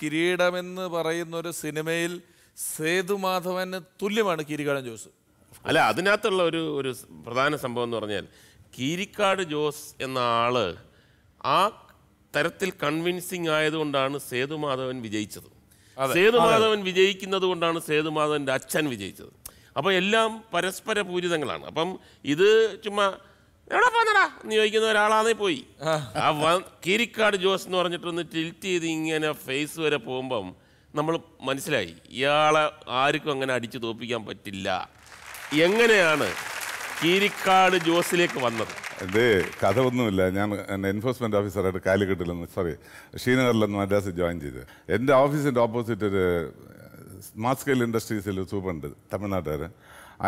കിരീടമെന്ന് പറയുന്ന ഒരു സിനിമയിൽ സേതുമാധവന് തുല്യമാണ് കിരികാടൻ ജോസ് അല്ല അതിനകത്തുള്ള ഒരു ഒരു പ്രധാന സംഭവം എന്ന് പറഞ്ഞാൽ കീരിക്കാട് ജോസ് എന്ന ആള് ആ തരത്തിൽ കൺവിൻസിങ് ആയതുകൊണ്ടാണ് സേതുമാധവൻ വിജയിച്ചത് സേതുമാധവൻ വിജയിക്കുന്നത് കൊണ്ടാണ് സേതുമാധവൻ്റെ അച്ഛൻ വിജയിച്ചത് അപ്പോൾ എല്ലാം പരസ്പര പൂരിതങ്ങളാണ് അപ്പം ഇത് ചുമ്മാ എവിടെ പോന്നടാ എന്ന് ചോദിക്കുന്ന പോയി ആ കീരിക്കാട് ജോസ് എന്ന് ഒന്ന് ടിൽറ്റ് ചെയ്ത് ഇങ്ങനെ ഫേസ് വരെ പോകുമ്പം നമ്മൾ മനസ്സിലായി ഇയാളെ ആർക്കും അങ്ങനെ അടിച്ചു തോപ്പിക്കാൻ പറ്റില്ല എങ്ങനെയാണ് കീരിക്കാട് ജോസിലേക്ക് വന്നത് ഇത് കഥ ഒന്നുമില്ല ഞാൻ എൻഫോഴ്സ്മെൻറ്റ് ഓഫീസറായിട്ട് കാലിക്കട്ടിൽ നിന്ന് സോറി ശ്രീനഗറിൽ മദ്രാസിൽ ജോയിൻ ചെയ്ത് എൻ്റെ ഓഫീസിൻ്റെ ഓപ്പോസിറ്റ് ഒരു സ്മാർട്ട് സ്കെയിൽ ഇൻഡസ്ട്രീസിൽ ഉണ്ട് തമിഴ്നാട്ടുകാർ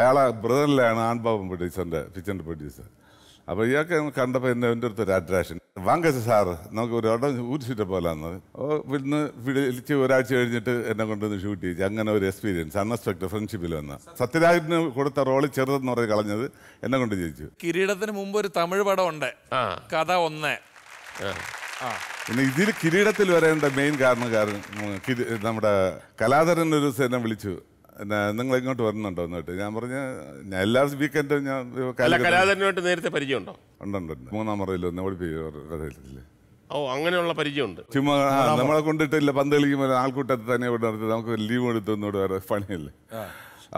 അയാളെ ബ്രദറിലാണ് ആൺബാബൻ പ്രൊഡ്യൂസറിൻ്റെ പിക്ചറിൻ്റെ പ്രൊഡ്യൂസർ അപ്പൊ ഇയാൾക്ക് കണ്ടപ്പോൾ എന്നെ എൻ്റെ അടുത്തൊരു അട്രാക്ഷൻ വാങ്കസ് സാറ് നമുക്ക് ഒരു ഇടം ഊരിച്ചിട്ട പോലാന്ന് ഇന്ന് വിളിച്ച് ഒരാഴ്ച കഴിഞ്ഞിട്ട് എന്നെ കൊണ്ടുവന്ന് ഷൂട്ട് ചെയ്യിച്ചു അങ്ങനെ ഒരു എക്സ്പീരിയൻസ് അൺഎക്സ്പെക്ടഡ് ഫ്രണ്ട്ഷിപ്പിൽ വന്ന സത്യരാജിന് കൊടുത്ത റോള് ചെറുതെന്ന് പറഞ്ഞ് കളഞ്ഞത് എന്നെ കൊണ്ട് ജയിച്ചു കിരീടത്തിന് മുമ്പ് ഒരു തമിഴ് പടം ഉണ്ട് കഥ ഒന്ന് പിന്നെ ഇതിൽ കിരീടത്തിൽ വരേണ്ട മെയിൻ കാരണക്കാരൻ നമ്മുടെ കലാധരൻ ഒരു ദിവസം എന്നെ വിളിച്ചു നിങ്ങൾ ഇങ്ങോട്ട് വരുന്നുണ്ടോ എന്നിട്ട് ഞാൻ പറഞ്ഞ ഞാൻ എല്ലാ വീക്കെൻഡും ഞാൻ കലാകാരനുമായിട്ട് നേരത്തെ പരിചയമുണ്ടോ ഉണ്ടുണ്ട് മൂന്നാം മറയിൽ ഒന്ന് ഓടിപ്പിക്കില്ലേ ഓ അങ്ങനെയുള്ള പരിചയമുണ്ട് ചുമ്മാ നമ്മളെ കൊണ്ടിട്ടില്ല പന്ത് കളിക്കുമ്പോൾ ആൾക്കൂട്ടത്തിൽ തന്നെ ഇവിടെ നടത്തി നമുക്ക് ലീവ് എടുത്തു എന്നോട് വേറെ പണിയല്ലേ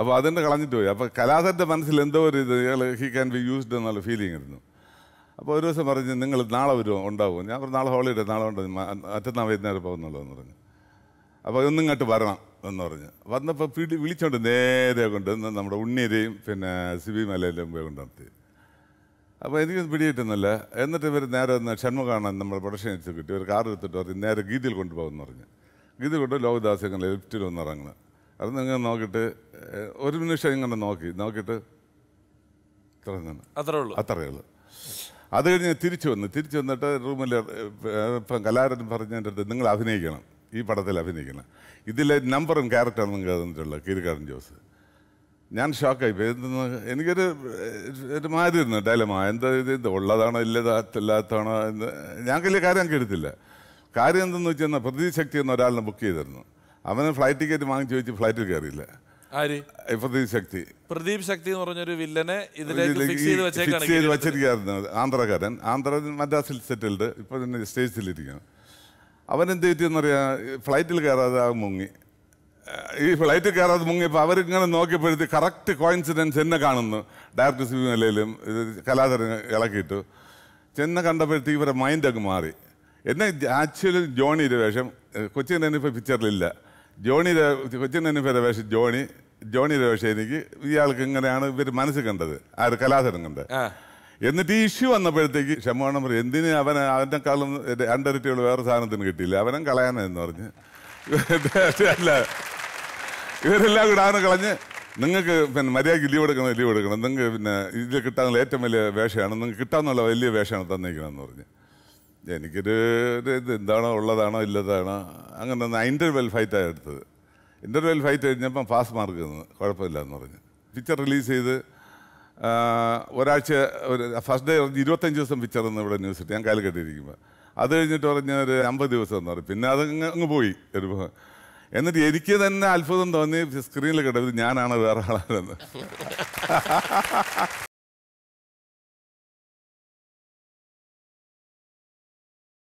അപ്പോൾ അതിൻ്റെ കളഞ്ഞിട്ട് പോയി അപ്പോൾ കലാധരൻ്റെ മനസ്സിൽ എന്തോ ഒരു ഇത് ഇയാൾ ഹി ക്യാൻ ബി യൂസ്ഡ് എന്നുള്ള ഫീലിംഗ് ആയിരുന്നു അപ്പോൾ ഒരു ദിവസം പറഞ്ഞ് നിങ്ങൾ നാളെ വരുമോ ഉണ്ടാവും ഞാൻ പറഞ്ഞു നാളെ ഹോളിഡേ നാളെ ഉണ്ട് മറ്റന്നാൾ വൈകുന്നേരം പോകുന്നുള്ളൂ എന്ന് പറഞ്ഞു അപ്പോൾ ഒന്നും ഇങ്ങോട്ട് വരണം എന്ന് പറഞ്ഞ് വന്നപ്പോൾ പിടി വിളിച്ചോണ്ട് നേരെ കൊണ്ട് നമ്മുടെ ഉണ്ണീരെയും പിന്നെ സിബി മലയിലും പോയി കൊണ്ട് നടത്തി അപ്പോൾ എനിക്ക് പിടിയിട്ടൊന്നുമില്ല എന്നിട്ട് ഇവർ നേരെ ഒന്ന് കാണാൻ നമ്മുടെ പ്രൊഡക്ഷൻ കിട്ടി ഒരു കാർ എടുത്തിട്ട് പറഞ്ഞ് നേരെ ഗീതിയിൽ കൊണ്ടുപോകുമെന്ന് പറഞ്ഞു ഗീതി കൊണ്ട് ലോകദാസ് ഇങ്ങനെ ലിഫ്റ്റിൽ ഒന്ന് ഇറങ്ങണം അത് നിങ്ങൾ നോക്കിയിട്ട് ഒരു നിമിഷം ഇങ്ങനെ നോക്കി നോക്കിയിട്ട് ഇത്ര അത്രേ ഉള്ളൂ അത്രയേ ഉള്ളൂ അത് കഴിഞ്ഞ് തിരിച്ചു വന്ന് തിരിച്ചു വന്നിട്ട് റൂമിൽ ഇപ്പം കലാകാരൻ പറഞ്ഞതിൻ്റെ അടുത്ത് നിങ്ങൾ അഭിനയിക്കണം ഈ പടത്തിൽ അഭിനയിക്കുന്നത് ഇതിലെ നമ്പറും ക്യാരക്ടറും നിങ്ങൾക്ക് തന്നിട്ടുള്ളത് കീരിക്കാടൻ ജോസ് ഞാൻ ഷോക്കായി എനിക്കൊരു ഒരു മാതിരി ഇരുന്നു എന്താ ഇത് ഇത് ഉള്ളതാണോ ഇല്ലാത്തല്ലാത്തതാണോ എന്ന് ഞാൻ വലിയ കാര്യം കേട്ടില്ല കാര്യം എന്തെന്ന് വെച്ച് കഴിഞ്ഞാൽ പ്രതിശക്തി എന്ന ഒരാളിനെ ബുക്ക് ചെയ്തിരുന്നു അവന് ഫ്ലൈറ്റ് ടിക്കറ്റ് വാങ്ങിച്ചു വെച്ച് ഫ്ലൈറ്റിൽ കയറിയില്ല പ്രദീപ് ശക്തി പ്രദീപ് ശക്തി എന്ന് പറഞ്ഞൊരു വില്ലനെ ഫിക്സ് ചെയ്ത് വെച്ചിരിക്കുന്നു ആന്ധ്രക്കാരൻ ആന്ധ്ര മദ്രാസിൽ സെറ്റിൽഡ് ഇപ്പൊ സ്റ്റേജിലിരിക്കുന്നു അവനെന്ത് പറ്റിയെന്നറിയാം ഫ്ലൈറ്റിൽ കയറാതെ ആ മുങ്ങി ഈ ഫ്ലൈറ്റിൽ കയറാതെ മുങ്ങിയപ്പോൾ അവരിങ്ങനെ നോക്കിയപ്പോഴത്തെ കറക്റ്റ് കോയിൻസിഡൻസ് എന്നെ കാണുന്നു ഡയറക്ടർ സി നിലയിലും ഇത് കലാതരൻ ഇളക്കിയിട്ടു ചെന്ന് കണ്ടപ്പോഴത്തെ ഇവരെ മൈൻഡ് മാറി എന്നെ ആക്ച്വലി ജോണിയുടെ വേഷം കൊച്ചിൻ എനിപ്പോൾ പിക്ചറിലില്ല ജോണിയുടെ കൊച്ചിൻ എനിപ്പയുടെ വേഷം ജോണി ജോണിയുടെ വേഷം എനിക്ക് ഇയാൾക്ക് ഇങ്ങനെയാണ് ഇവർ മനസ്സിൽ കണ്ടത് ആ ഒരു കലാതരം കണ്ടത് എന്നിട്ട് ഈ ഇഷ്യൂ വന്നപ്പോഴത്തേക്ക് ക്ഷമണം പറയും എന്തിന് അവൻ അവനെക്കാളും രണ്ടരട്ടിയുള്ള വേറെ സാധനത്തിന് കിട്ടിയില്ല അവനും കളയാനെന്ന് പറഞ്ഞ് അല്ല ഇവരെല്ലാം കൂടെ അവനെ കളഞ്ഞ് നിങ്ങൾക്ക് പിന്നെ മര്യാദയ്ക്ക് ലീവ് എടുക്കണം ലീവ് എടുക്കണം നിങ്ങൾക്ക് പിന്നെ ഇതിൽ കിട്ടാൻ ഏറ്റവും വലിയ വേഷമാണ് നിങ്ങൾക്ക് കിട്ടാമെന്നുള്ള വലിയ വേഷമാണ് തന്നേക്കണമെന്ന് പറഞ്ഞ് എനിക്കൊരു ഇത് എന്താണോ ഉള്ളതാണോ ഇല്ലതാണോ അങ്ങനെ ഒന്ന് ഇൻ്റർവെൽ ഫൈറ്റാണ് എടുത്തത് ഇൻ്റർവെൽ ഫൈറ്റ് കഴിഞ്ഞപ്പം പാസ് മാർക്ക് തന്നു കുഴപ്പമില്ല എന്ന് പറഞ്ഞു പിക്ചർ റിലീസ് ചെയ്ത് ഒരാഴ്ച ഒരു ഫസ്റ്റ് ഡേ പറഞ്ഞ് ഇരുപത്തഞ്ച് ദിവസം പിക്ചർ ഇവിടെ ന്യൂസ് ഇട്ട് ഞാൻ കെട്ടിയിരിക്കുമ്പോൾ അത് കഴിഞ്ഞിട്ട് പറഞ്ഞ ഒരു അമ്പത് ദിവസം എന്ന് പറയും പിന്നെ അത് അങ്ങ് പോയി ഒരു എന്നിട്ട് എനിക്ക് തന്നെ അത്ഭുതം തോന്നി സ്ക്രീനിൽ കിടന്നത് ഞാനാണ് വേറെ ആളാണെന്ന്